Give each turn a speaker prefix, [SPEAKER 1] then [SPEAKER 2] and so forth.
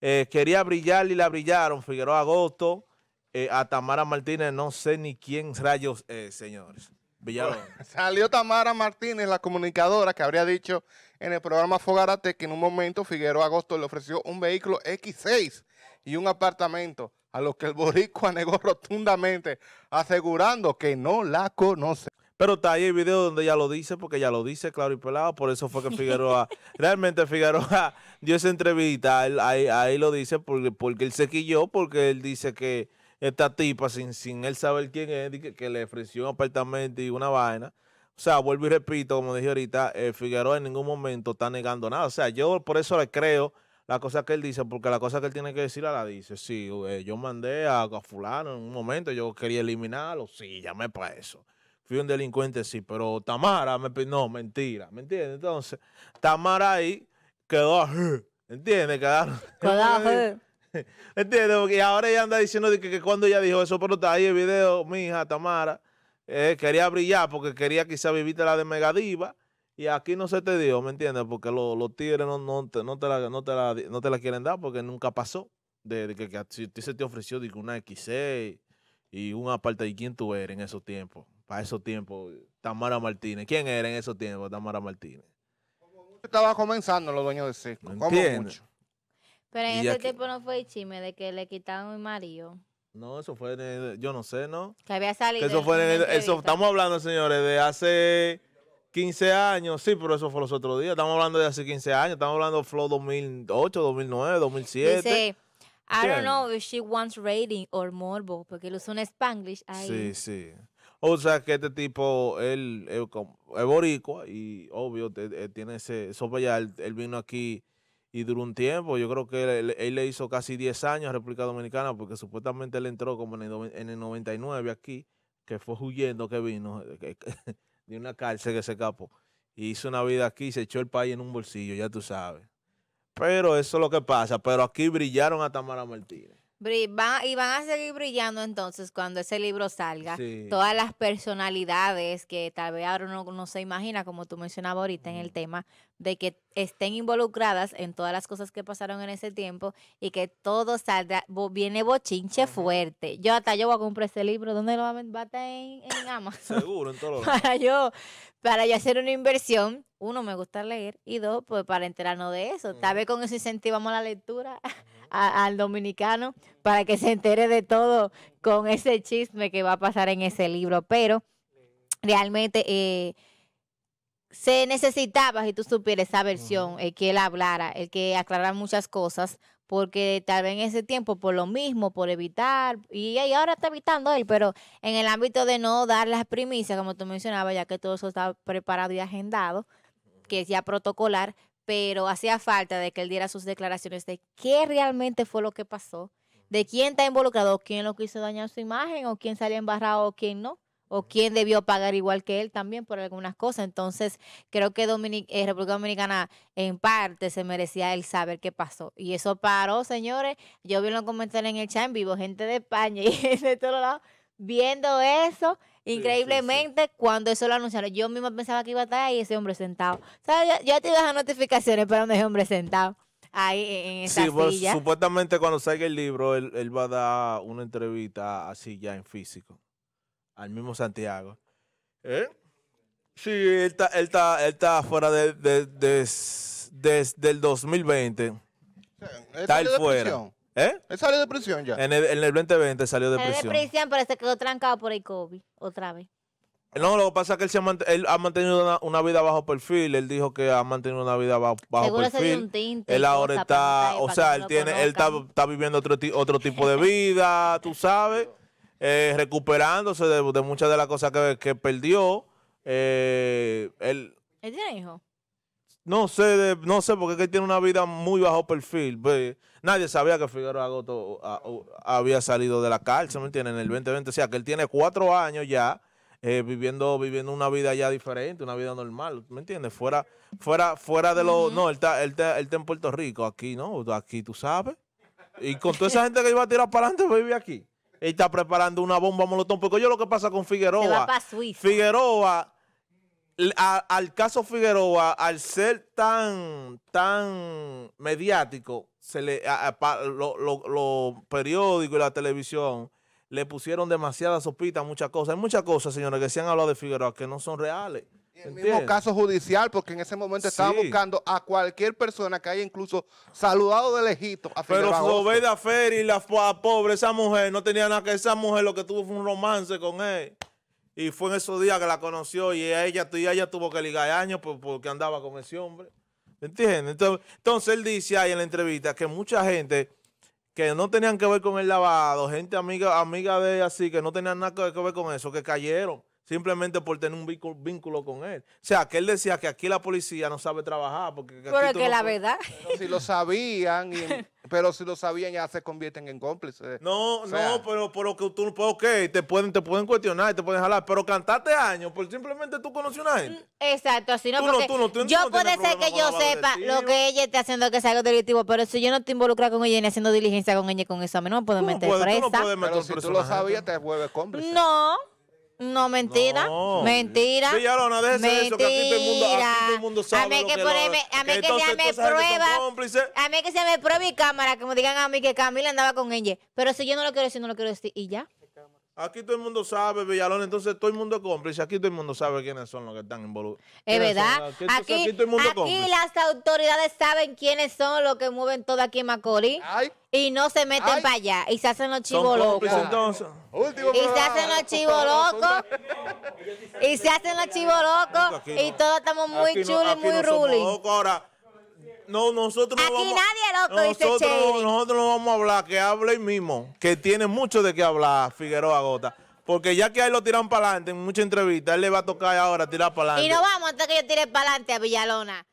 [SPEAKER 1] Eh, quería brillar y la brillaron. Figueroa Agosto, eh, a Tamara Martínez, no sé ni quién rayos señores. Salió Tamara Martínez, la comunicadora, que habría dicho en el programa Fogarate que en un momento Figueroa Agosto le ofreció un vehículo X6 y un apartamento, a lo que el boricua negó rotundamente, asegurando que no la conoce. Pero está ahí el video donde ya lo dice, porque ya lo dice, claro y pelado. Por eso fue que Figueroa, realmente Figueroa dio esa entrevista. ahí, lo dice porque, porque él se quilló, porque él dice que esta tipa, sin, sin él saber quién es, que, le ofreció un apartamento y una vaina. O sea, vuelvo y repito, como dije ahorita, eh, Figueroa en ningún momento está negando nada. O sea, yo por eso le creo la cosa que él dice, porque la cosa que él tiene que decir, la dice. Sí, eh, yo mandé a, fulano en un momento, yo quería eliminarlo, sí, llamé para eso fui un delincuente, sí, pero Tamara, no, mentira, ¿me entiendes? Entonces, Tamara ahí quedó, ¿entiendes? Quedaron. ¿Me ¿Entiendes? Porque ahora ella anda diciendo que, que, cuando ella dijo eso, pero está ahí el video, mi hija Tamara, eh, quería brillar porque quería quizá vivirte la de Megadiva y aquí no se te dio, ¿me entiendes? Porque lo, los tigres no, no, te, la, quieren dar porque nunca pasó. De, que, se te ofreció de, una X6 y un parte de quién tú eres en esos tiempos? para esos tiempos, Tamara Martínez. ¿Quién era en esos tiempos, Tamara Martínez? Como estaba comenzando los dueños de Cisco. como Pero
[SPEAKER 2] en ese tiempo no fue el chisme de que le quitaron mi marido.
[SPEAKER 1] No, eso fue, el, yo no sé, ¿no? Que había salido. eso fue, el, eso, estamos hablando, señores, de hace 15 años, sí, pero eso fue los otros días. Estamos hablando de hace 15 años, estamos hablando de Flow 2008, 2009, 2007. Dice,
[SPEAKER 2] I don't know if she wants rating or morbo, porque él usó un Spanglish ahí. Sí,
[SPEAKER 1] sí. O sea que este tipo, él, es boricua y obvio eh, tiene ese, eso él, vino aquí y duró un tiempo, yo creo que él, le hizo casi 10 años a República Dominicana porque supuestamente él entró como en el, 99 aquí, que fue huyendo que vino eh, de una cárcel que se escapó. hizo una vida aquí se echó el país en un bolsillo, ya tú sabes. Pero eso es lo que pasa, pero aquí brillaron a Tamara Martínez
[SPEAKER 2] y van a seguir brillando entonces cuando ese libro salga. Todas las personalidades que tal vez ahora uno no se imagina, como tú mencionabas ahorita en el tema, de que estén involucradas en todas las cosas que pasaron en ese tiempo y que todo salga, viene bochinche fuerte. Yo hasta yo voy a comprar ese libro, ¿dónde lo va a estar en,
[SPEAKER 1] Amazon? Seguro, en todos Para
[SPEAKER 2] yo, para yo hacer una inversión, uno, me gusta leer, y dos, pues para enterarnos de eso. Tal vez con eso incentivamos la lectura. al dominicano para que se entere de todo con ese chisme que va a pasar en ese libro. Pero realmente eh, se necesitaba, si tú supieras esa versión, el que él hablara, el que aclarara muchas cosas, porque tal vez en ese tiempo por lo mismo, por evitar, y, y, ahora está evitando él, pero en el ámbito de no dar las primicias, como tú mencionabas, ya que todo eso está preparado y agendado, que es ya protocolar, pero hacía falta de que él diera sus declaraciones de qué realmente fue lo que pasó, de quién está involucrado, quién lo quiso dañar su imagen, o quién salió embarrado, o quién no, o quién debió pagar igual que él también por algunas cosas. Entonces, creo que Dominic eh, República Dominicana en parte se merecía el saber qué pasó. Y eso paró, señores. Yo vi los comentarios en el chat en vivo, gente de España y de todos lados, viendo eso. Increíblemente, cuando eso lo anunciaron, yo misma pensaba que iba a estar ahí ese hombre sentado. Yo Ya, te iba a dejar notificaciones, para un ese hombre sentado ahí en esa sí, pues,
[SPEAKER 1] supuestamente cuando salga el libro, él, va a dar una entrevista así ya en físico, al mismo Santiago. ¿Eh? Sí, él está, él está, él está fuera de, desde el 2020.
[SPEAKER 2] Está él fuera.
[SPEAKER 1] ¿Eh? Él salió de prisión ya. En el, 2020 salió de prisión. Salió de
[SPEAKER 2] prisión, pero se quedó trancado por el COVID otra vez.
[SPEAKER 1] No, lo que pasa es que él, ha, mantenido una, vida bajo perfil. Él dijo que ha mantenido una vida bajo, perfil. Seguro perfil. Seguro un tinte. Él ahora está, o sea, él tiene, él está, viviendo otro, otro tipo de vida, tú sabes, eh, recuperándose de, muchas de las cosas que, perdió. Eh, él, ¿Él tiene hijos? No sé, no sé, porque él tiene una vida muy bajo perfil. Pues, nadie sabía que Figueroa Agoto había salido de la cárcel, ¿me entiendes? En el 2020. O sea, que él tiene cuatro años ya eh, viviendo, viviendo una vida ya diferente, una vida normal, ¿me entiendes? Fuera, fuera, fuera de lo... No, él está, él, está, en Puerto Rico, aquí, ¿no? Aquí, tú sabes. Y con toda esa gente que iba a tirar para adelante, vive aquí. Él está preparando una bomba molotón. Porque yo lo que pasa con Figueroa... Figueroa al caso Figueroa, al ser tan, tan mediático, se le, periódicos y la televisión le pusieron demasiada sopita a muchas cosas. Hay muchas cosas, señores, que se han hablado de Figueroa que no son reales. Y el mismo caso judicial, porque en ese momento estaba buscando a cualquier persona que haya incluso saludado de lejito a Figueroa Pero y Ferry, la pobre, esa mujer, no tenía nada que... Esa mujer lo que tuvo fue un romance con él. Y fue en esos días que la conoció y ella, y ella tuvo que ligar años porque andaba con ese hombre. ¿Entiendes? Entonces, él dice ahí en la entrevista que mucha gente que no tenían que ver con el lavado, gente amiga, amiga de ella así, que no tenían nada que ver con eso, que cayeron simplemente por tener un vínculo, con él. O sea, que él decía que aquí la policía no sabe trabajar. Porque pero que la verdad. si lo sabían, pero si lo sabían ya se convierten en cómplices. No, no, pero, pero que tú, ok, te pueden, te pueden cuestionar, te pueden jalar, pero cantaste años por simplemente tú conoces a una gente. Mm,
[SPEAKER 2] exacto, así no, porque yo puede ser que yo sepa lo que ella está haciendo que sea algo delictivo, pero si yo no te involucra con ella ni haciendo diligencia con ella con eso, a mí no me puedo meter pues, presa. Puedes,
[SPEAKER 1] pero si tú lo sabías, te vuelves cómplice. No,
[SPEAKER 2] no, mentira. Mentira. mentira. A mí que, que, se me prueba. A mí que se me prueba y cámara, que me digan a mí que Camila andaba con ella. Pero si yo no lo quiero decir, no lo quiero decir y ya.
[SPEAKER 1] Aquí todo el mundo sabe, Villalón, entonces todo el mundo es cómplice. Aquí todo el mundo sabe quiénes son los que están involucrados. Es verdad. Aquí,
[SPEAKER 2] las autoridades saben quiénes son los que mueven todo aquí en Macorís. Y no se meten para allá. Y se hacen los chivos locos.
[SPEAKER 1] Y
[SPEAKER 2] se hacen los chivos locos. y se hacen los chivos locos. Y todos estamos muy chulos y muy Ahora.
[SPEAKER 1] No, nosotros no vamos nadie nosotros, dice nosotros no vamos a hablar, que hable el mismo, que tiene mucho de qué hablar Figueroa Gota. Porque ya que ahí lo tiran para adelante en muchas entrevistas, él le va a tocar ahora tirar para adelante. Y no
[SPEAKER 2] vamos hasta que yo tire para adelante a Villalona.